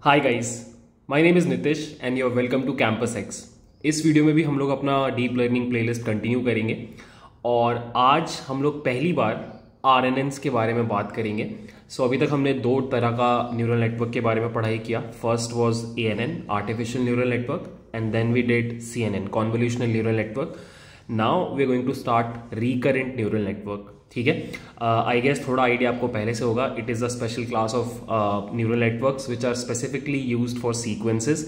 Hi guys my name is Nitish and you're welcome to CampusX इस video में भी हम लोग अपना डीप लर्निंग प्लेलिस्ट कंटिन्यू करेंगे और आज हम लोग पहली बार आर के बारे में बात करेंगे सो so, अभी तक हमने दो तरह का न्यूरल नेटवर्क के बारे में पढ़ाई किया first was A N N artificial neural network and then we did C N N convolutional neural network now we going to start recurrent neural network ठीक है आई uh, गेस थोड़ा idea आपको पहले से होगा it is a special class of neural networks which are specifically use for sequences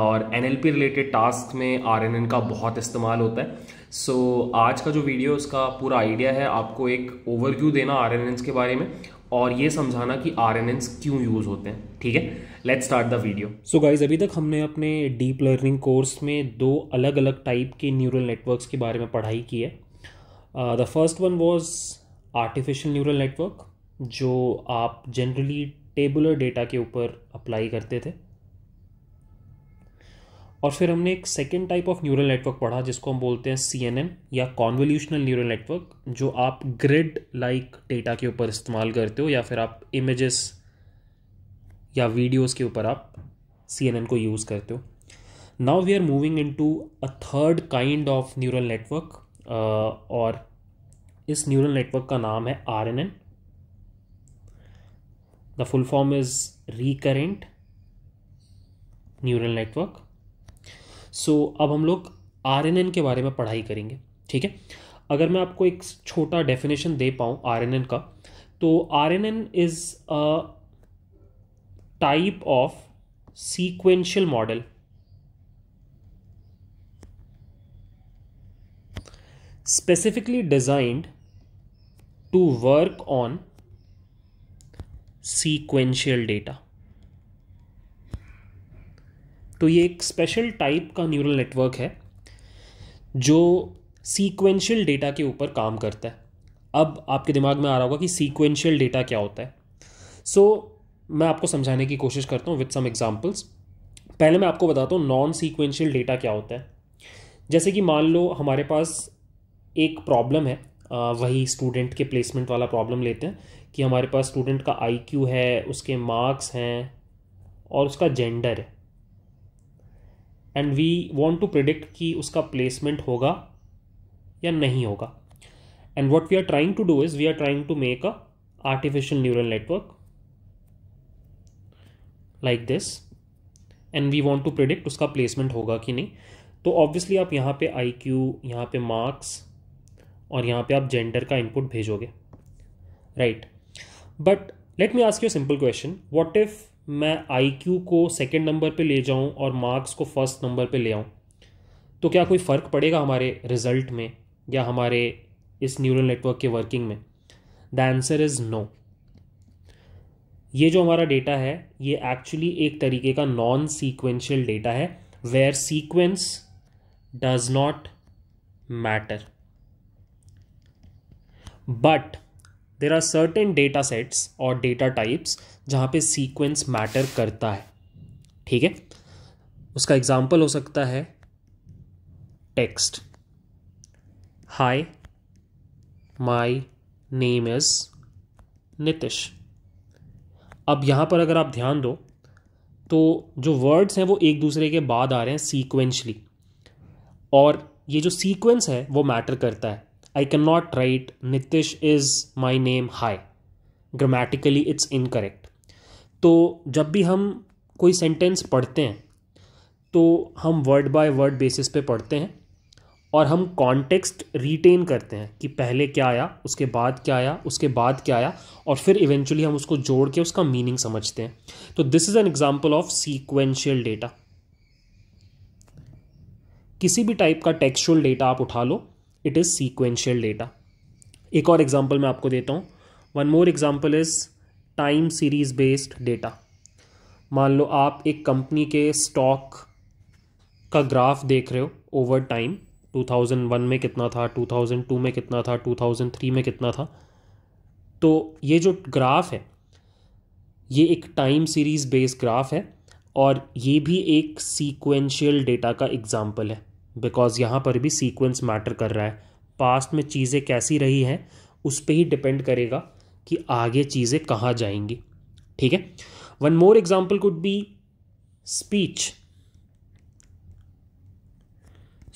और N related task में R का बहुत इस्तेमाल होता है सो so, आज का जो वीडियो उसका पूरा आइडिया है आपको एक ओवरव्यू देना आर के बारे में और ये समझाना कि आर क्यों यूज़ होते हैं ठीक है let's start the video so guys अभी तक हमने अपने डीप लर्निंग कोर्स में दो अलग अलग टाइप के न्यूरल नेटवर्क्स के बारे में पढ़ाई की है the first one was artificial neural network जो आप जनरली टेबुलर डेटा के ऊपर अप्लाई करते थे और फिर हमने एक second type of neural network पढ़ा जिसको हम बोलते हैं सी एन एन या कॉन्वोल्यूशनल न्यूरल नेटवर्क जो आप ग्रिड लाइक डेटा के ऊपर इस्तेमाल करते हो या फिर आप इमेजेस या वीडियोस के ऊपर आप सी एन एन को यूज़ करते हो now we are moving into a third kind of neural network और इस न्यूरल नेटवर्क का नाम है R N N the full form is recurrent neural network so अब हम लोग आर एन एन के बारे में पढ़ाई करेंगे ठीक है अगर मैं आपको एक छोटा डेफिनेशन दे पाऊँ आर एन एन का तो R N N is a type of sequential model specifically designed to work on sequential data तो ये एक स्पेशल टाइप का न्यूरल नेटवर्क है जो सीक्वेंशियल डेटा के ऊपर काम करता है अब आपके दिमाग में आ रहा होगा कि सीक्वेंशियल डेटा क्या होता है सो so, मैं आपको समझाने की कोशिश करता हूँ विद सम एग्जांपल्स पहले मैं आपको बताता हूँ नॉन सीक्वेंशियल डेटा क्या होता है जैसे कि मान लो हमारे पास एक प्रॉब्लम है वही स्टूडेंट के प्लेसमेंट वाला प्रॉब्लम लेते हैं कि हमारे पास स्टूडेंट का आईक्यू है उसके मार्क्स हैं और उसका जेंडर है and we want to predict कि उसका प्लेसमेंट होगा या नहीं होगा and what we are trying to do is we are trying to make a artificial neural network like this and we want to predict उसका placement होगा कि नहीं तो ऑब्वियसली आप यहाँ पे क्यू यहाँ पे मार्क्स और यहाँ पे आप जेंडर का इनपुट भेजोगे right but let me ask you simple question what if मैं आई क्यू को सेकेंड नंबर पे ले जाऊँ और मार्क्स को फर्स्ट नंबर पे ले आऊँ तो क्या कोई फ़र्क पड़ेगा हमारे रिजल्ट में या हमारे इस न्यूरल नेटवर्क के वर्किंग में द आंसर इज़ नो ये जो हमारा डेटा है ये एक्चुअली एक तरीके का नॉन सीक्वेंशियल डेटा है where sequence does not matter but there are certain data sets और डेटा टाइप्स जहाँ पे सीक्वेंस मैटर करता है ठीक है उसका एग्जाम्पल हो सकता है text hi my name is Nitish अब यहाँ पर अगर आप ध्यान दो तो जो वर्ड्स हैं वो एक दूसरे के बाद आ रहे हैं सीक्वेंशली और ये जो सीक्वेंस है वो मैटर करता है I can not write Nitish is my name hi grammatically it's incorrect तो जब भी हम कोई सेंटेंस पढ़ते हैं तो हम वर्ड बाय वर्ड बेसिस पे पढ़ते हैं और हम कॉन्टेक्स्ट रिटेन करते हैं कि पहले क्या आया उसके बाद क्या आया उसके बाद क्या आया और फिर इवेंचुअली हम उसको जोड़ के उसका मीनिंग समझते हैं तो this is an example of sequential data किसी भी टाइप का टेक्सचुअल डेटा आप उठा लो इट इज़ सीक्वेंशियल डेटा एक और एग्जाम्पल मैं आपको देता हूँ one more example is time series based data मान लो आप एक कंपनी के स्टॉक का ग्राफ देख रहे हो ओवर टाइम 2001 में कितना था 2002 में कितना था 2003 में कितना था तो ये जो ग्राफ है ये एक टाइम सीरीज बेस्ड ग्राफ है और ये भी एक सीक्वेंशियल डेटा का एग्जाम्पल है बिकॉज़ यहाँ पर भी सीक्वेंस मैटर कर रहा है पास्ट में चीज़ें कैसी रही हैं उस पर ही डिपेंड करेगा कि आगे चीज़ें कहाँ जाएंगी ठीक है one more example could be speech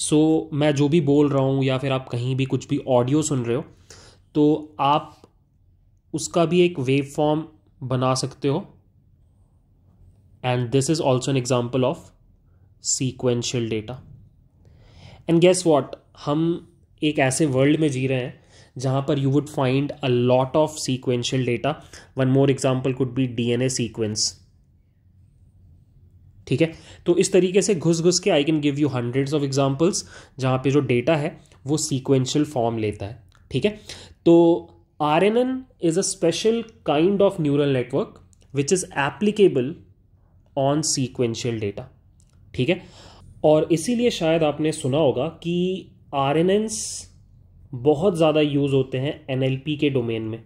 so मैं जो भी बोल रहा हूँ या फिर आप कहीं भी कुछ भी ऑडियो सुन रहे हो तो आप उसका भी एक वेव फॉर्म बना सकते हो and this is also an example of sequential data and guess what हम एक ऐसे वर्ल्ड में जी रहे हैं जहाँ पर you would find a lot of sequential data one more example could be a sequence ठीक है तो इस तरीके से घुस घुस के I can give you hundreds of examples जहाँ पे जो डेटा है वो सीक्वेंशियल फॉर्म लेता है ठीक है तो R N N is a special kind of neural network which is applicable on sequential data ठीक है और इसीलिए शायद आपने सुना होगा कि आर बहुत ज़्यादा यूज़ होते हैं एन के डोमेन में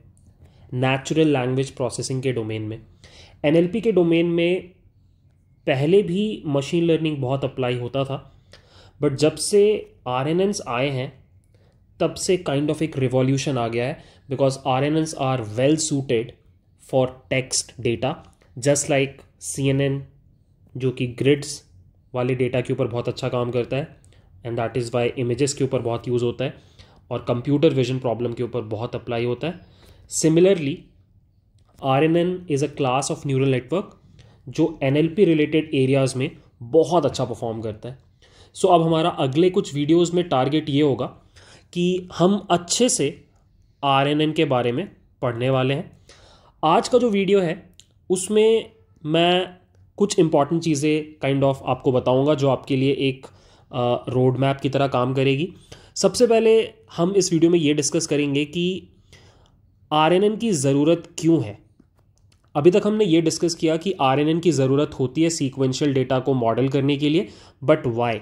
नेचुरल लैंग्वेज प्रोसेसिंग के डोमेन में एन के डोमेन में पहले भी मशीन लर्निंग बहुत अप्लाई होता था बट जब से आर आए हैं तब से काइंड ऑफ एक रिवॉल्यूशन आ गया है because R R well suited for text data just like C जो कि ग्रिड्स वाले डेटा के ऊपर बहुत अच्छा काम करता है and that is why images के ऊपर बहुत यूज़ होता है और कंप्यूटर विजन प्रॉब्लम के ऊपर बहुत अप्लाई होता है similarly R N N is a class of neural network जो N L P related areas में बहुत अच्छा परफॉर्म करता है सो so, अब हमारा अगले कुछ वीडियोज़ में टारगेट ये होगा कि हम अच्छे से आर एन एन के बारे में पढ़ने वाले हैं आज का जो वीडियो है उसमें मैं कुछ इंपॉर्टेंट चीज़ें काइंड ऑफ आपको बताऊंगा जो आपके लिए एक रोड मैप की तरह काम करेगी सबसे पहले हम इस वीडियो में ये डिस्कस करेंगे कि आर की ज़रूरत क्यों है अभी तक हमने ये डिस्कस किया कि आर की ज़रूरत होती है सीक्वेंशियल डेटा को मॉडल करने के लिए बट वाई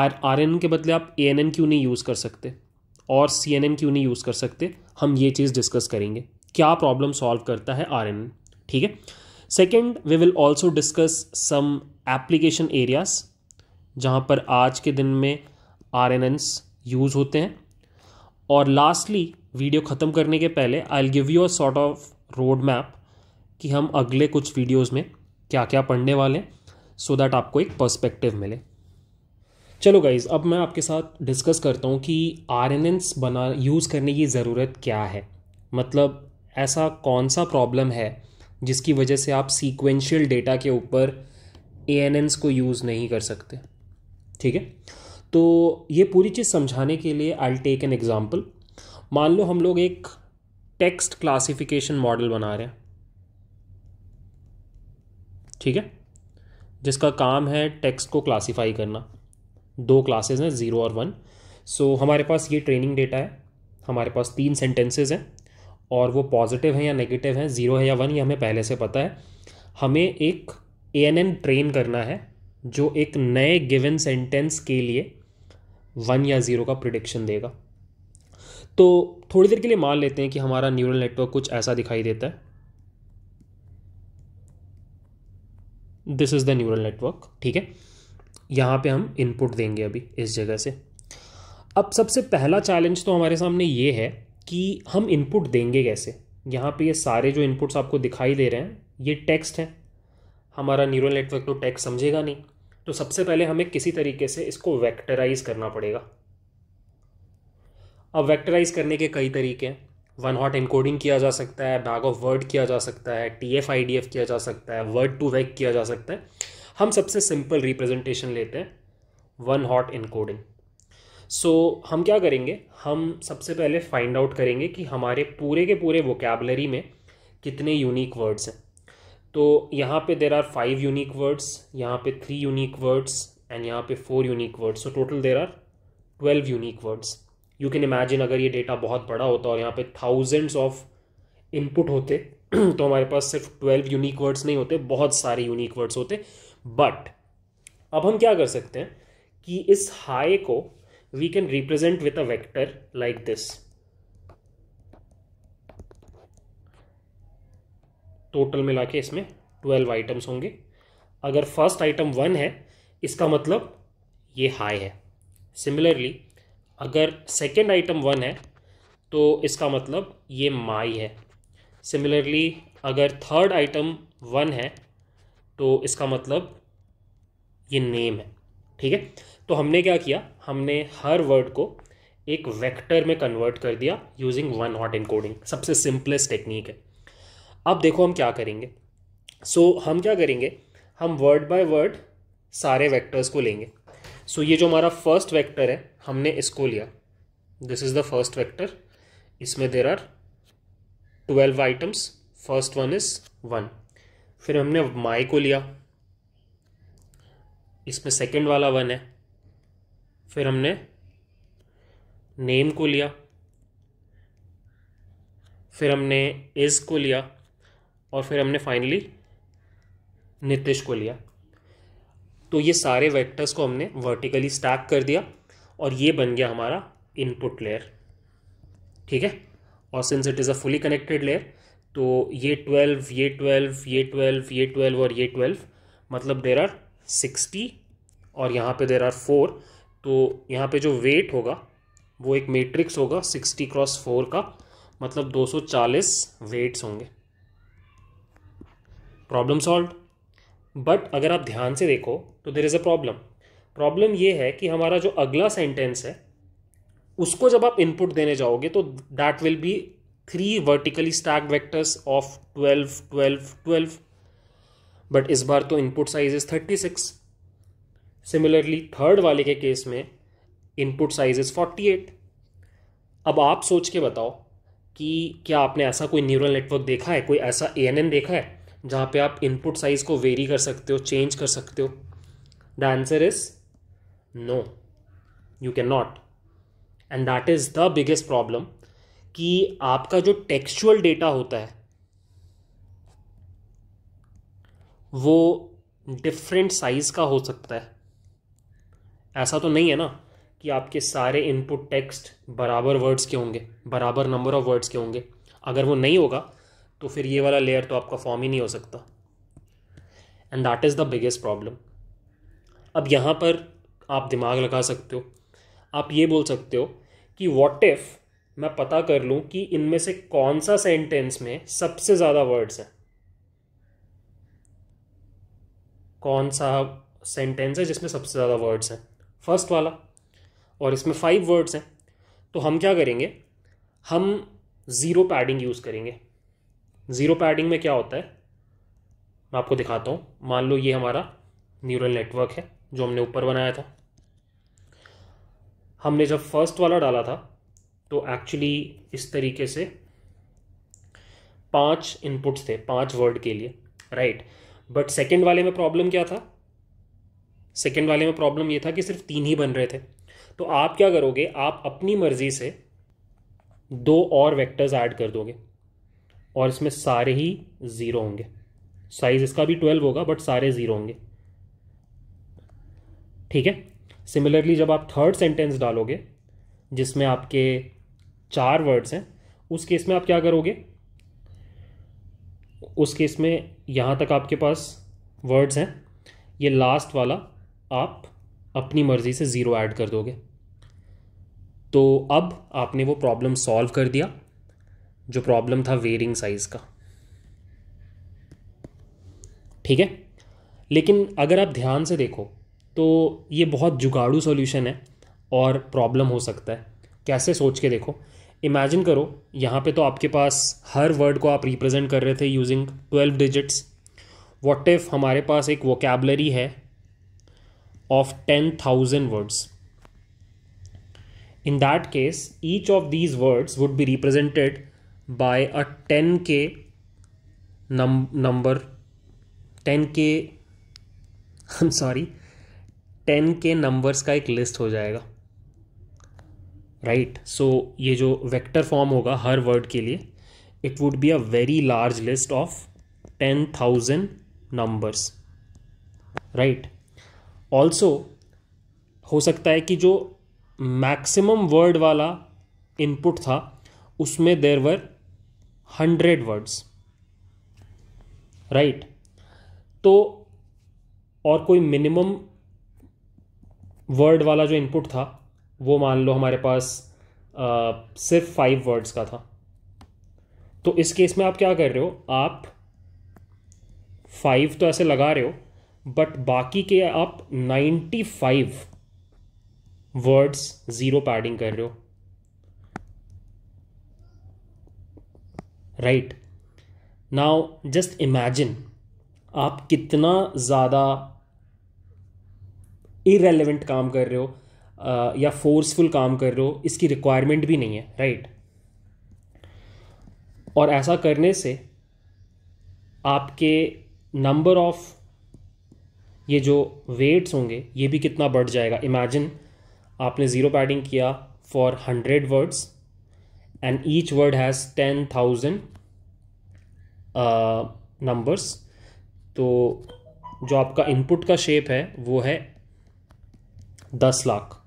आर आर के बदले आप ए क्यों नहीं यूज़ कर सकते और सी क्यों नहीं यूज़ कर सकते हम ये चीज़ डिस्कस करेंगे क्या प्रॉब्लम सॉल्व करता है आर ठीक है second we will also discuss some application areas जहाँ पर आज के दिन में आर एन एनस यूज़ होते हैं और लास्टली वीडियो ख़त्म करने के पहले I'll give you a sort of road map कि हम अगले कुछ वीडियोज़ में क्या क्या पढ़ने वाले हैं सो so दैट आपको एक पर्सपेक्टिव मिले चलो गाइज अब मैं आपके साथ डिस्कस करता हूँ कि आर एन बना यूज़ करने की ज़रूरत क्या है मतलब ऐसा कौन सा प्रॉब्लम है जिसकी वजह से आप सीक्वेंशियल डेटा के ऊपर ए को यूज़ नहीं कर सकते ठीक है तो ये पूरी चीज़ समझाने के लिए आई टेक एन एग्ज़ाम्पल मान लो हम लोग एक टेक्स्ट क्लासिफिकेशन मॉडल बना रहे हैं ठीक है जिसका काम है टेक्स्ट को क्लासिफाई करना दो क्लासेस हैं ज़ीरो और वन सो so, हमारे पास ये ट्रेनिंग डेटा है हमारे पास तीन सेंटेंसेस हैं और वो पॉजिटिव है या नेगेटिव है ज़ीरो है या वन ये हमें पहले से पता है हमें एक ए एन एन ट्रेन करना है जो एक नए गिवन सेंटेंस के लिए वन या ज़ीरो का प्रिडिक्शन देगा तो थोड़ी देर के लिए मान लेते हैं कि हमारा न्यूरल नेटवर्क कुछ ऐसा दिखाई देता है this is the neural network ठीक है यहाँ पे हम इनपुट देंगे अभी इस जगह से अब सबसे पहला चैलेंज तो हमारे सामने ये है कि हम इनपुट देंगे कैसे यहाँ पे ये सारे जो इनपुट्स आपको दिखाई दे रहे हैं ये टेक्स्ट हैं हमारा न्यूरल नेटवर्क तो टेक्स्ट समझेगा नहीं तो सबसे पहले हमें किसी तरीके से इसको वैक्टराइज़ करना पड़ेगा अब वैक्टराइज़ करने के कई तरीके हैं वन हॉट इनकोडिंग किया जा सकता है बैग ऑफ वर्ड किया जा सकता है T F I D F किया जा सकता है वर्ड टू वैक किया जा सकता है हम सबसे सिंपल रिप्रेजेंटेशन लेते हैं one hot encoding so so, हम क्या करेंगे हम सबसे पहले फाइंड आउट करेंगे कि हमारे पूरे के पूरे वोकेबलरी में कितने यूनिक वर्ड्स हैं तो यहाँ पे there are five unique words यहाँ पे थ्री यूनिक वर्ड्स एंड यहाँ पे four unique words so total there are twelve unique words you can imagine अगर ये डेटा बहुत बड़ा होता और यहाँ पे थाउजेंड्स ऑफ इनपुट होते तो हमारे पास सिर्फ ट्वेल्व यूनिक वर्ड्स नहीं होते बहुत सारे यूनिक वर्ड्स होते बट अब हम क्या कर सकते हैं कि इस हाई को we can represent with a vector like this. Total मिला के इसमें ट्वेल्व आइटम्स होंगे अगर फर्स्ट आइटम वन है इसका मतलब ये हाई है सिमिलरली अगर सेकेंड आइटम वन है तो इसका मतलब ये माई है सिमिलरली अगर थर्ड आइटम वन है तो इसका मतलब ये नेम है ठीक है तो हमने क्या किया हमने हर वर्ड को एक वेक्टर में कन्वर्ट कर दिया यूजिंग वन हॉट इनकोडिंग सबसे सिंपलेस्ट टेक्निक है अब देखो हम क्या करेंगे सो so, हम क्या करेंगे हम वर्ड बाय वर्ड सारे वेक्टर्स को लेंगे सो so, ये जो हमारा फर्स्ट वेक्टर है हमने इसको लिया this is the first vector इसमें there are twelve items first one is one फिर हमने माई को लिया इसमें सेकेंड वाला वन है फिर हमने नेम को लिया फिर हमने इज़ को लिया और फिर हमने फाइनली नितिश को लिया तो ये सारे वेक्टर्स को हमने वर्टिकली स्टैक कर दिया और ये बन गया हमारा इनपुट लेयर ठीक है और since it is a fully connected layer तो ये ट्वेल्व ये ट्वेल्व ये ट्वेल्व ये ट्वेल्व और ये ट्वेल्व मतलब देर आर सिक्सटी और यहाँ पे देर आर फोर तो यहाँ पे जो वेट होगा वो एक मैट्रिक्स होगा सिक्सटी क्रॉस फोर का मतलब दो सौ चालीस वेट्स होंगे प्रॉब्लम सॉल्व बट अगर आप ध्यान से देखो तो there is a problem problem ये है कि हमारा जो अगला सेंटेंस है उसको जब आप इनपुट देने जाओगे तो that will be three vertically stack vectors of twelve twelve twelve but इस बार तो input size is thirty six similarly third वाले के केस में input size is forty eight अब आप सोच के बताओ कि क्या आपने ऐसा कोई न्यूरल नेटवर्क देखा है कोई ऐसा ए एन एन देखा है जहाँ पे आप इनपुट साइज़ को वेरी कर सकते हो चेंज कर सकते हो the answer is no you can not and that is the biggest problem कि आपका जो टेक्सचुअल डेटा होता है वो डिफरेंट साइज़ का हो सकता है ऐसा तो नहीं है ना कि आपके सारे इनपुट टेक्स्ट बराबर वर्ड्स के होंगे बराबर नंबर ऑफ वर्ड्स के होंगे अगर वो नहीं होगा तो फिर ये वाला लेयर तो आपका फॉर्म ही नहीं हो सकता and that is the biggest problem अब यहाँ पर आप दिमाग लगा सकते हो आप ये बोल सकते हो कि वॉट इफ़ मैं पता कर लूँ कि इनमें से कौन सा सेंटेंस में सबसे ज़्यादा वर्ड्स हैं कौन सा सेंटेंस है जिसमें सबसे ज़्यादा वर्ड्स हैं फर्स्ट वाला और इसमें फाइव वर्ड्स हैं तो हम क्या करेंगे हम ज़ीरो पैडिंग यूज़ करेंगे ज़ीरो पैडिंग में क्या होता है मैं आपको दिखाता हूँ मान लो ये हमारा न्यूरल नेटवर्क है जो हमने ऊपर बनाया था हमने जब फर्स्ट वाला डाला था तो एक्चुअली इस तरीके से पांच इनपुट्स थे पांच वर्ड के लिए राइट बट सेकंड वाले में प्रॉब्लम क्या था सेकेंड वाले में प्रॉब्लम ये था कि सिर्फ तीन ही बन रहे थे तो आप क्या करोगे आप अपनी मर्जी से दो और वेक्टर्स ऐड कर दोगे और इसमें सारे ही ज़ीरो होंगे साइज़ इसका भी ट्वेल्व होगा बट सारे ज़ीरो होंगे ठीक है सिमिलरली जब आप थर्ड सेंटेंस डालोगे जिसमें आपके चार वर्ड्स हैं उस केस में आप क्या करोगे उस केस में यहाँ तक आपके पास वर्ड्स हैं ये लास्ट वाला आप अपनी मर्ज़ी से ज़ीरो ऐड कर दोगे तो अब आपने वो प्रॉब्लम सॉल्व कर दिया जो प्रॉब्लम था वेरिंग साइज़ का ठीक है लेकिन अगर आप ध्यान से देखो तो ये बहुत जुगाड़ू सॉल्यूशन है और प्रॉब्लम हो सकता है कैसे सोच के देखो इमेजिन करो यहाँ पे तो आपके पास हर वर्ड को आप रिप्रेजेंट कर रहे थे using twelve digits what if हमारे पास एक वोकेबलरी है of 10,000 words. In that case, each of these words would be represented by a 10k num- number, 10k, I'm sorry, 10k numbers ka ek list ho jayega right right? So so, ये जो vector form होगा हर word के लिए it would be a very large list of ten thousand numbers right also हो सकता है कि जो मैक्सिमम वर्ड वाला इनपुट था उसमें there were hundred words right तो और कोई मिनिमम वर्ड वाला जो इनपुट था वो मान लो हमारे पास आ, सिर्फ फाइव वर्ड्स का था तो इस केस में आप क्या कर रहे हो आप फाइव तो ऐसे लगा रहे हो बट बाकी के आप 95 वर्ड्स ज़ीरो पैडिंग कर रहे हो राइट नाउ जस्ट इमेजिन आप कितना ज़्यादा इरेलीवेंट काम कर रहे हो आ, या फोर्सफुल काम कर रहे हो इसकी रिक्वायरमेंट भी नहीं है राइट और ऐसा करने से आपके नंबर ऑफ ये जो वेट्स होंगे ये भी कितना बढ़ जाएगा इमेजिन आपने ज़ीरो पैडिंग किया for hundred words and each word has ten thousand numbers तो जो आपका इनपुट का शेप है वो है दस लाख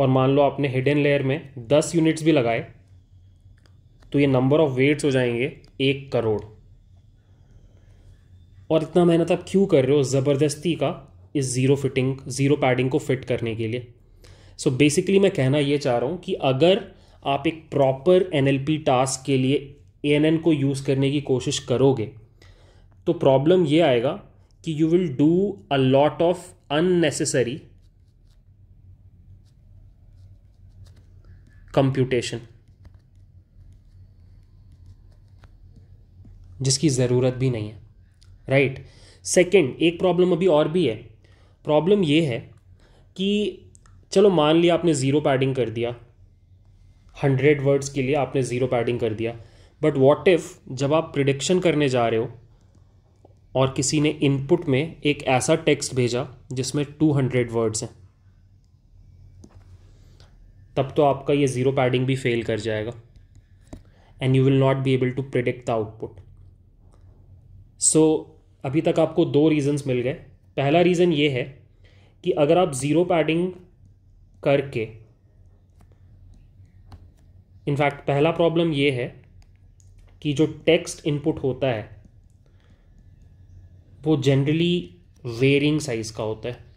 और मान लो आपने हिडन लेयर में दस यूनिट्स भी लगाए तो ये नंबर ऑफ वेट्स हो जाएंगे एक करोड़ और इतना मेहनत आप क्यों कर रहे हो ज़बरदस्ती का इस ज़ीरो फिटिंग ज़ीरो पैडिंग को फिट करने के लिए सो so बेसिकली मैं कहना ये चाह रहा हूँ कि अगर आप एक प्रॉपर एन टास्क के लिए ए को यूज़ करने की कोशिश करोगे तो प्रॉब्लम ये आएगा कि you will do a lot of unnecessary computation जिसकी ज़रूरत भी नहीं है राइट right. एक प्रॉब्लम अभी और भी है प्रॉब्लम ये है कि चलो मान लिया आपने ज़ीरो पैडिंग कर दिया हंड्रेड वर्ड्स के लिए आपने ज़ीरो पैडिंग कर दिया बट वॉट इफ़ जब आप प्रिडिक्शन करने जा रहे हो और किसी ने इनपुट में एक ऐसा टेक्स्ट भेजा जिसमें टू हंड्रेड वर्ड्स हैं तब तो आपका ये ज़ीरो पैडिंग भी फेल कर जाएगा and you will not be able to predict the output so अभी तक आपको दो रीज़न्स मिल गए पहला रीज़न ये है कि अगर आप ज़ीरो पैडिंग करके इनफैक्ट पहला प्रॉब्लम ये है कि जो टेक्स्ट इनपुट होता है वो जनरली वेरिंग साइज़ का होता है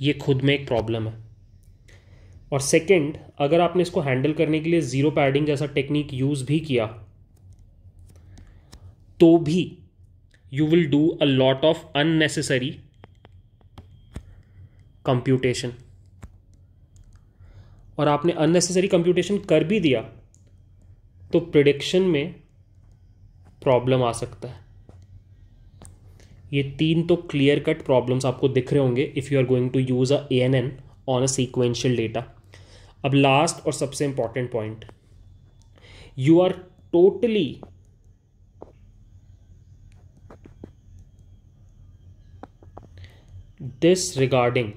ये खुद में एक प्रॉब्लम है और सेकंड अगर आपने इसको हैंडल करने के लिए ज़ीरो पैडिंग जैसा टेक्निक यूज़ भी किया तो भी you will do a lot of unnecessary computation और आपने अननेसेसरी कंप्यूटेशन कर भी दिया तो प्रिडिक्शन में प्रॉब्लम आ सकता है ये तीन तो क्लियर कट प्रॉब्लम्स आपको दिख रहे होंगे if you are going to use a A N N on a sequential data अब लास्ट और सबसे important point you are totally disregarding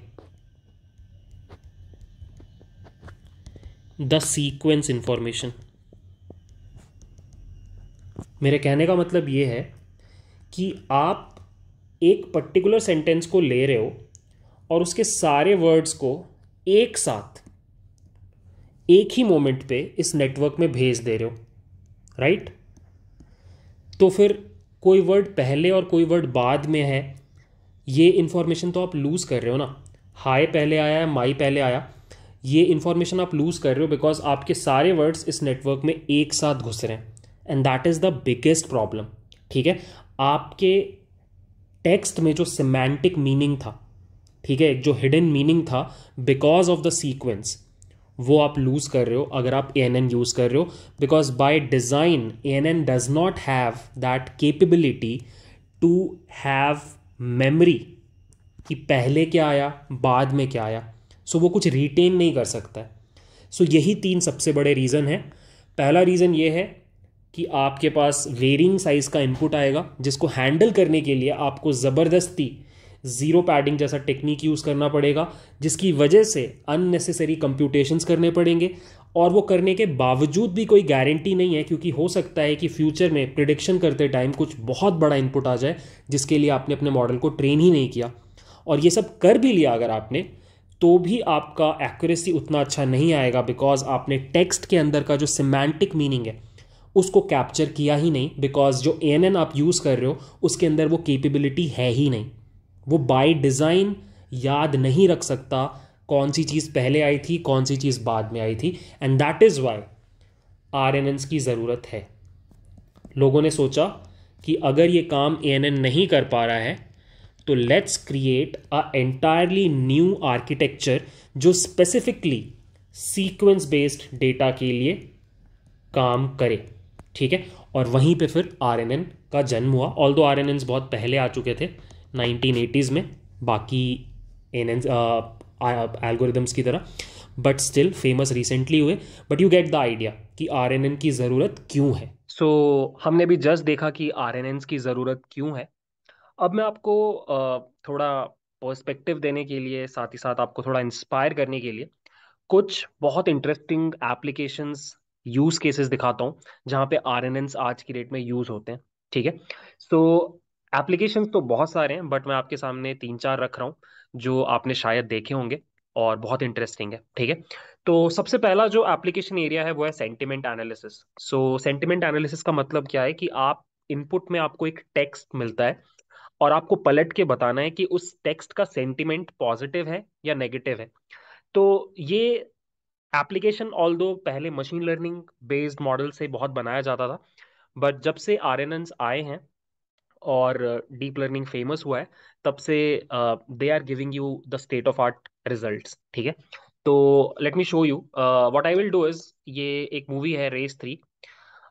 the sequence information मेरे कहने का मतलब ये है कि आप एक पर्टिकुलर सेंटेंस को ले रहे हो और उसके सारे वर्ड्स को एक साथ एक ही मोमेंट पे इस नेटवर्क में भेज दे रहे हो राइट right? तो फिर कोई वर्ड पहले और कोई वर्ड बाद में है ये इन्फॉर्मेशन तो आप लूज़ कर रहे हो ना हाई पहले आया है माई पहले आया ये इन्फॉर्मेशन आप लूज़ कर रहे हो बिकॉज आपके सारे वर्ड्स इस नेटवर्क में एक साथ घुस रहे हैं and that is the biggest problem ठीक है आपके टेक्स्ट में जो सिमेंटिक मीनिंग था ठीक है जो हिडन मीनिंग था बिकॉज ऑफ द सीक्वेंस वो आप लूज़ कर रहे हो अगर आप ए एन एन यूज़ कर रहे हो because by design A N N does not have that capability to have memory कि पहले क्या आया बाद में क्या आया सो वो कुछ रिटेन नहीं कर सकता है सो यही तीन सबसे बड़े रीज़न हैं पहला रीज़न ये है कि आपके पास वेरिंग साइज़ का इनपुट आएगा जिसको हैंडल करने के लिए आपको ज़बरदस्ती ज़ीरो पैडिंग जैसा टेक्निक यूज़ करना पड़ेगा जिसकी वजह से अननेसेसरी कंप्यूटेशंस करने पड़ेंगे और वो करने के बावजूद भी कोई गारंटी नहीं है क्योंकि हो सकता है कि फ्यूचर में प्रिडिक्शन करते टाइम कुछ बहुत बड़ा इनपुट आ जाए जिसके लिए आपने अपने मॉडल को ट्रेन ही नहीं किया और ये सब कर भी लिया अगर आपने तो भी आपका एक्यूरेसी उतना अच्छा नहीं आएगा बिकॉज आपने टेक्स्ट के अंदर का जो सिमेंटिक मीनिंग है उसको कैप्चर किया ही नहीं बिकॉज जो ए आप यूज़ कर रहे हो उसके अंदर वो केपेबिलिटी है ही नहीं वो बाय डिज़ाइन याद नहीं रख सकता कौन सी चीज़ पहले आई थी कौन सी चीज़ बाद में आई थी and that is why R N की ज़रूरत है लोगों ने सोचा कि अगर ये काम ए एन एन नहीं कर पा रहा है तो let's create a entirely new architecture जो स्पेसिफिकली सीक्वेंस बेस्ड डेटा के लिए काम करे ठीक है और वहीं पे फिर आर का जन्म हुआ ऑल दो आर बहुत पहले आ चुके थे नाइनटीन में बाकी एन एल्गोरिदम्स की तरह बट स्टिल फेमस रिसेंटली हुए but you get the idea कि आर की ज़रूरत क्यों है सो so, हमने भी जस्ट देखा कि आर की ज़रूरत क्यों है अब मैं आपको थोड़ा पर्सपेक्टिव देने के लिए साथ ही साथ आपको थोड़ा इंस्पायर करने के लिए कुछ बहुत इंटरेस्टिंग एप्लीकेशंस यूज केसेस दिखाता हूँ जहाँ पे आर आज की डेट में यूज होते हैं ठीक है सो एप्लीकेशन तो बहुत सारे हैं बट मैं आपके सामने तीन चार रख रहा हूँ जो आपने शायद देखे होंगे और बहुत इंटरेस्टिंग है ठीक है तो सबसे पहला जो एप्लीकेशन एरिया है वो है sentiment analysis so sentiment analysis का मतलब क्या है कि आप इनपुट में आपको एक टेक्स्ट मिलता है और आपको पलट के बताना है कि उस टेक्स्ट का सेंटिमेंट पॉजिटिव है या नेगेटिव है तो ये एप्लीकेशन ऑल दो पहले मशीन लर्निंग बेस्ड मॉडल से बहुत बनाया जाता था बट जब से आर आए हैं और डीप लर्निंग फेमस हुआ है तब से they are giving you the state of art result ठीक है तो let me show you what I will do is ये एक मूवी है रेस थ्री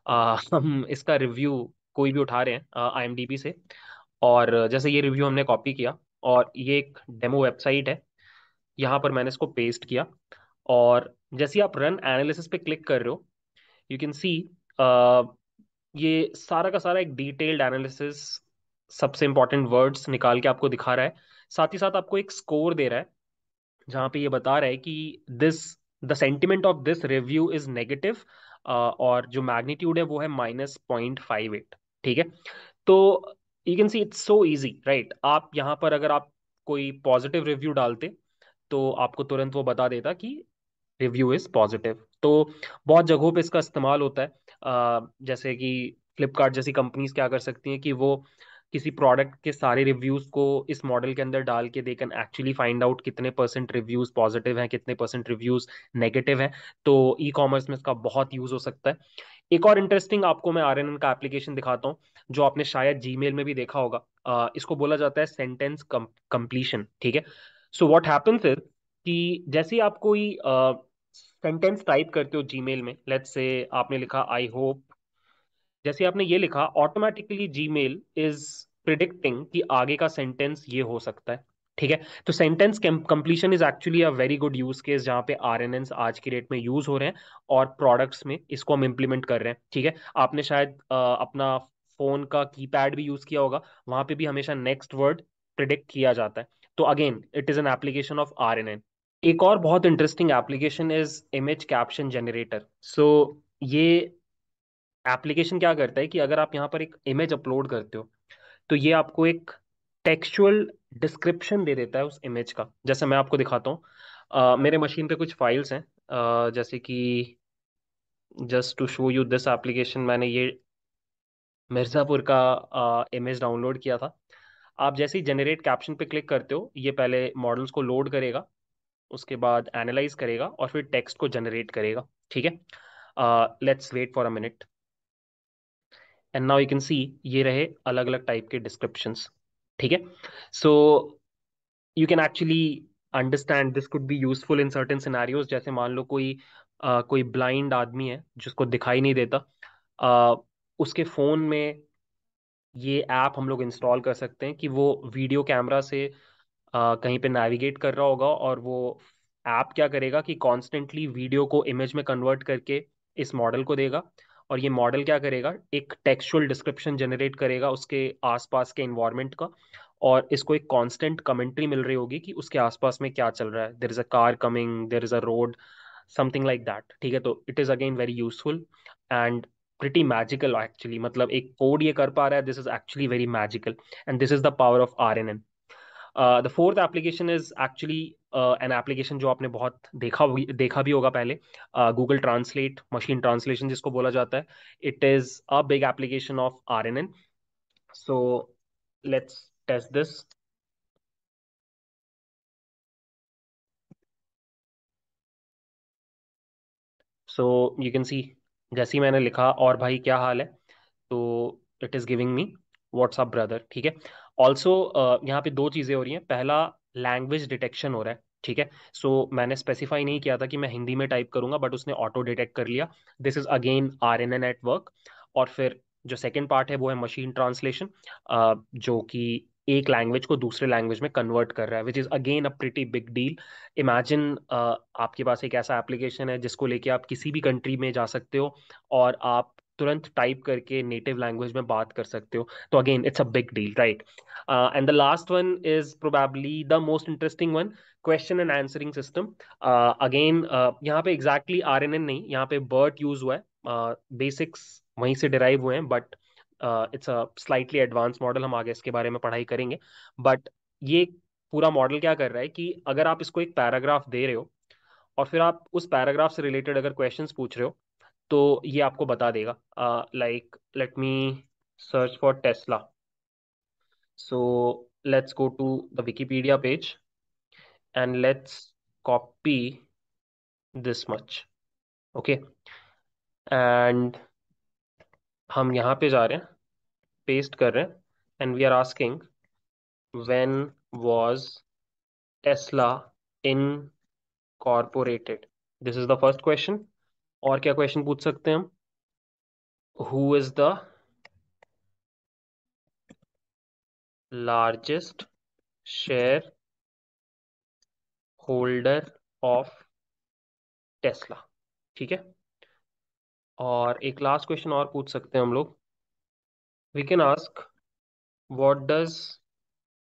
uh, हम इसका रिव्यू कोई भी उठा रहे हैं आई एम डी पी से और जैसे ये रिव्यू हमने कॉपी किया और ये एक डेमो वेबसाइट है यहाँ पर मैंने इसको पेस्ट किया और जैसे आप रन एनालिसिस पे क्लिक कर रहे हो यू कैन सी ये सारा का सारा एक डिटेल्ड एनालिसिस सबसे इंपॉर्टेंट वर्ड्स निकाल के आपको दिखा रहा है साथ ही साथ आपको एक स्कोर दे रहा है जहां पे ये बता रहा है कि this the sentiment of this review is negative और जो मैग्नीट्यूड है वो है माइनस पॉइंट फाइव एट ठीक है तो you can see it's so easy right आप यहाँ पर अगर आप कोई पॉजिटिव रिव्यू डालते तो आपको तुरंत वो बता देता कि रिव्यू इज़ पॉजिटिव तो बहुत जगहों पे इसका इस्तेमाल होता है जैसे कि फ्लिपकार्ट जैसी कंपनीज क्या कर सकती हैं कि वो किसी प्रोडक्ट के सारे रिव्यूज को इस मॉडल के अंदर डाल के they can actually find out कितने परसेंट रिव्यूज पॉजिटिव हैं कितने परसेंट रिव्यूज नेगेटिव हैं तो ई कॉमर्स में इसका बहुत यूज हो सकता है एक और इंटरेस्टिंग आपको मैं आर का एप्लीकेशन दिखाता हूँ जो आपने शायद जी में भी देखा होगा इसको बोला जाता है सेंटेंस कंप्लीशन ठीक है सो वॉट हैपन्स इज कि जैसे आप कोई सेंटेंस टाइप करते हो जीमेल में लेट्स से आपने लिखा आई होप जैसे आपने ये लिखा ऑटोमेटिकली जीमेल इज प्रिडिक्टिंग कि आगे का सेंटेंस ये हो सकता है ठीक है तो sentence completion is actually a very good use case जहाँ पे आर एन आज की डेट में यूज हो रहे हैं और प्रोडक्ट्स में इसको हम इम्प्लीमेंट कर रहे हैं ठीक है आपने शायद आ, अपना फोन का कीपैड भी यूज किया होगा वहां पे भी हमेशा नेक्स्ट वर्ड प्रिडिक्ट किया जाता है तो again it is an application of R N N एक और बहुत interesting application is image caption generator so ये एप्लीकेशन क्या करता है कि अगर आप यहाँ पर एक इमेज अपलोड करते हो तो ये आपको एक टेक्सचुअल डिस्क्रिप्शन दे देता है उस इमेज का जैसे मैं आपको दिखाता हूँ uh, मेरे मशीन पे कुछ फाइल्स हैं uh, जैसे कि just to show you this application मैंने ये मिर्ज़ापुर का इमेज uh, डाउनलोड किया था आप जैसे ही जनरेट कैप्शन पे क्लिक करते हो ये पहले मॉडल्स को लोड करेगा उसके बाद एनालाइज करेगा और फिर टेक्स्ट को जनरेट करेगा ठीक है let's wait for a minute and now you can see ये रहे अलग अलग टाइप के डिस्क्रिप्शन ठीक है so you can actually understand this could be useful in certain scenarios जैसे मान लो कोई uh, कोई ब्लाइंड आदमी है जिसको दिखाई नहीं देता uh, उसके फ़ोन में ये ऐप हम लोग इंस्टॉल कर सकते हैं कि वो वीडियो कैमरा से uh, कहीं पे नेविगेट कर रहा होगा और वो ऐप क्या करेगा कि कॉन्स्टेंटली वीडियो को इमेज में कन्वर्ट करके इस मॉडल को देगा और ये मॉडल क्या करेगा एक टेक्सचुअल डिस्क्रिप्शन जनरेट करेगा उसके आसपास के इन्वायरमेंट का और इसको एक कांस्टेंट कमेंट्री मिल रही होगी कि उसके आसपास में क्या चल रहा है there is a car coming there is a road something like that ठीक है तो it is again very useful and pretty magical actually मतलब एक कोड ये कर पा रहा है this is actually very magical and this is the power of R N N the fourth application is actually an application जो आपने बहुत देखा देखा भी होगा पहले गूगल ट्रांसलेट मशीन ट्रांसलेशन जिसको बोला जाता है it is a big application of R N N so let's test this so you can see जैसे ही मैंने लिखा और भाई क्या हाल है तो it is giving me WhatsApp brother ठीक है ऑल्सो uh, यहाँ पे दो चीज़ें हो रही हैं पहला लैंग्वेज डिटेक्शन हो रहा है ठीक है सो so, मैंने स्पेसिफाई नहीं किया था कि मैं हिंदी में टाइप करूंगा बट उसने ऑटो डिटेक्ट कर लिया this is again R N A network और फिर जो सेकेंड पार्ट है वो है मशीन ट्रांसलेशन जो कि एक लैंग्वेज को दूसरे लैंग्वेज में कन्वर्ट कर रहा है which is again a pretty big deal imagine आपके पास एक ऐसा एप्लीकेशन है जिसको लेके आप किसी भी कंट्री में जा सकते हो और आप तुरंत टाइप करके नेटिव लैंग्वेज में बात कर सकते हो तो again it's a big deal right and the last one is probably the most interesting one question and answering system again यहाँ पे एग्जैक्टली आर एन एन नहीं यहाँ पे बर्ड यूज हुआ है बेसिक्स uh, वहीं से डिराइव हुए हैं but it's a slightly advance model हम आगे इसके बारे में पढ़ाई करेंगे बट ये पूरा मॉडल क्या कर रहा है कि अगर आप इसको एक पैराग्राफ दे रहे हो और फिर आप उस पैराग्राफ से रिलेटेड अगर क्वेश्चंस पूछ रहे हो तो ये आपको बता देगा like let me search for Tesla so let's go to the Wikipedia page and let's copy this much okay एंड हम यहाँ पे जा रहे हैं पेस्ट कर रहे हैं and we are asking when was Tesla incorporated this is the first question और क्या क्वेश्चन पूछ सकते हैं हम who is the largest share holder of Tesla ठीक है और एक लास्ट क्वेश्चन और पूछ सकते हैं हम लोग we can ask what does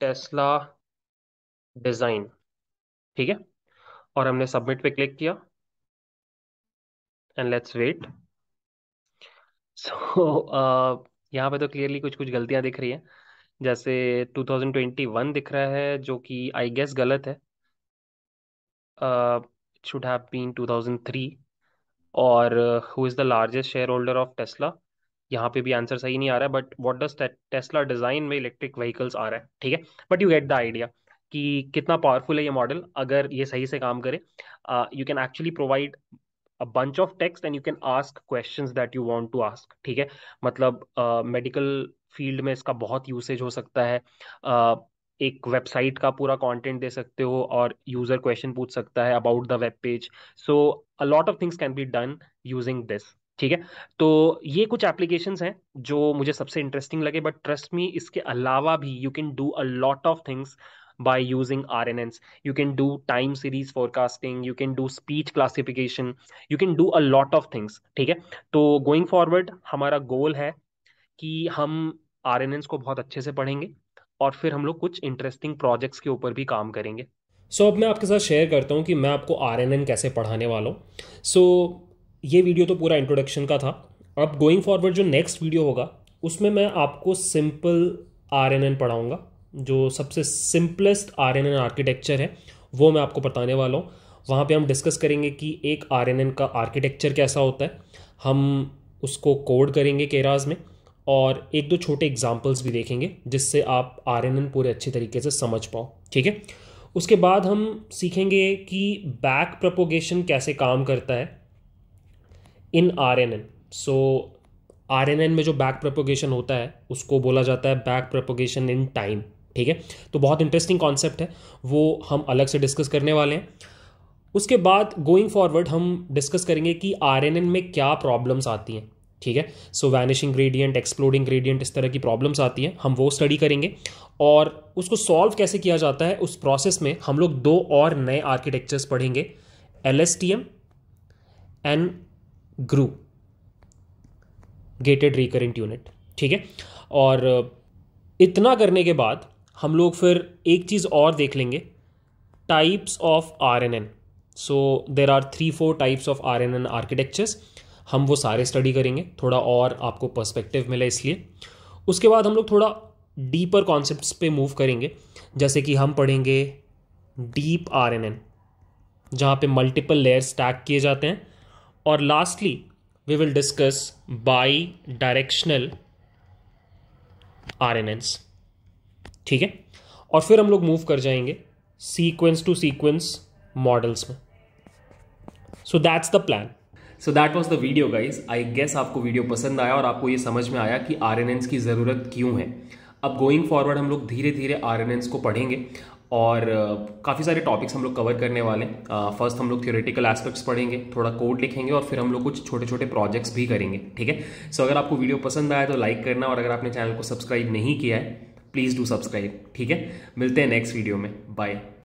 Tesla design ठीक है और हमने सबमिट पे क्लिक किया एंड लेट्स वेट सो यहाँ पे तो क्लियरली कुछ कुछ गलतियाँ दिख रही हैं जैसे 2021 दिख रहा है जो कि आई गेस गलत है इट शुड हैव बीन 2003 और who is the largest share holder of Tesla यहाँ पे भी आंसर सही नहीं आ रहा है but what does Tesla design में इलेक्ट्रिक व्हीकल्स आ रहा है ठीक है but you get the idea कि कितना पावरफुल है ये मॉडल अगर ये सही से काम करे you can actually provide a bunch of text and you can ask questions that you want to ask ठीक है मतलब मेडिकल uh, फील्ड में इसका बहुत यूसेज हो सकता है uh, एक वेबसाइट का पूरा कंटेंट दे सकते हो और यूजर क्वेश्चन पूछ सकता है about the web page so a lot of things can be done using this ठीक है तो ये कुछ एप्लीकेशन हैं जो मुझे सबसे इंटरेस्टिंग लगे बट ट्रस्ट मी इसके अलावा भी you can do a lot of things by using RNNs. You can do time series forecasting, you can do speech classification, you can do a lot of things. ठीक है तो going forward हमारा गोल है कि हम आर को बहुत अच्छे से पढ़ेंगे और फिर हम लोग कुछ इंटरेस्टिंग प्रोजेक्ट्स के ऊपर भी काम करेंगे सो so, अब मैं आपके साथ शेयर करता हूँ कि मैं आपको आर कैसे पढ़ाने वाला हूँ सो so, ये वीडियो तो पूरा इंट्रोडक्शन का था अब गोइंग फॉरवर्ड जो नेक्स्ट वीडियो होगा उसमें मैं आपको सिंपल आर एन पढ़ाऊँगा जो सबसे simplest R N N architecture है वो मैं आपको बताने वाला हूँ वहाँ पे हम डिस्कस करेंगे कि एक आर एन एन का आर्किटेक्चर कैसा होता है हम उसको कोड करेंगे केराज में और एक दो छोटे एग्जाम्पल्स भी देखेंगे जिससे आप आर एन एन पूरे अच्छे तरीके से समझ पाओ ठीक है उसके बाद हम सीखेंगे कि बैक प्रपोगेशन कैसे काम करता है in R N N so R N N में जो बैक प्रपोगेशन होता है उसको बोला जाता है बैक प्रपोगेशन इन टाइम ठीक है तो बहुत इंटरेस्टिंग कॉन्सेप्ट है वो हम अलग से डिस्कस करने वाले हैं उसके बाद गोइंग फॉरवर्ड हम डिस्कस करेंगे कि आर में क्या प्रॉब्लम्स आती हैं ठीक है so vanishing gradient exploding gradient इस तरह की प्रॉब्लम्स आती हैं हम वो स्टडी करेंगे और उसको सॉल्व कैसे किया जाता है उस प्रोसेस में हम लोग दो और नए आर्किटेक्चर्स पढ़ेंगे L S T M and GRU gated recurrent unit ठीक है और इतना करने के बाद हम लोग फिर एक चीज़ और देख लेंगे types of R N N so there are three four types of R N N architectures हम वो सारे स्टडी करेंगे थोड़ा और आपको पर्सपेक्टिव मिला इसलिए उसके बाद हम लोग थोड़ा डीपर कॉन्सेप्ट पे मूव करेंगे जैसे कि हम पढ़ेंगे डीप आर एन एन जहाँ पर मल्टीपल लेयर स्टैक किए जाते हैं और lastly we will discuss bidirectional R N Ns ठीक है और फिर हम लोग मूव कर जाएंगे सीक्वेंस टू सीक्वेंस मॉडल्स में so that's the plan so that was the video guys I guess आपको वीडियो पसंद आया और आपको ये समझ में आया कि आर की ज़रूरत क्यों है अब गोइंग फॉरवर्ड हम लोग धीरे धीरे आर को पढ़ेंगे और काफ़ी सारे टॉपिक्स हम लोग कवर करने वाले हैं फर्स्ट हम लोग थियोरेटिकल एस्पेक्ट्स पढ़ेंगे थोड़ा कोड लिखेंगे और फिर हम लोग कुछ छोटे छोटे प्रोजेक्ट्स भी करेंगे ठीक है सो अगर आपको वीडियो पसंद आया तो लाइक करना और अगर आपने चैनल को सब्सक्राइब नहीं किया है प्लीज़ डू सब्सक्राइब ठीक है मिलते हैं नेक्स्ट वीडियो में बाय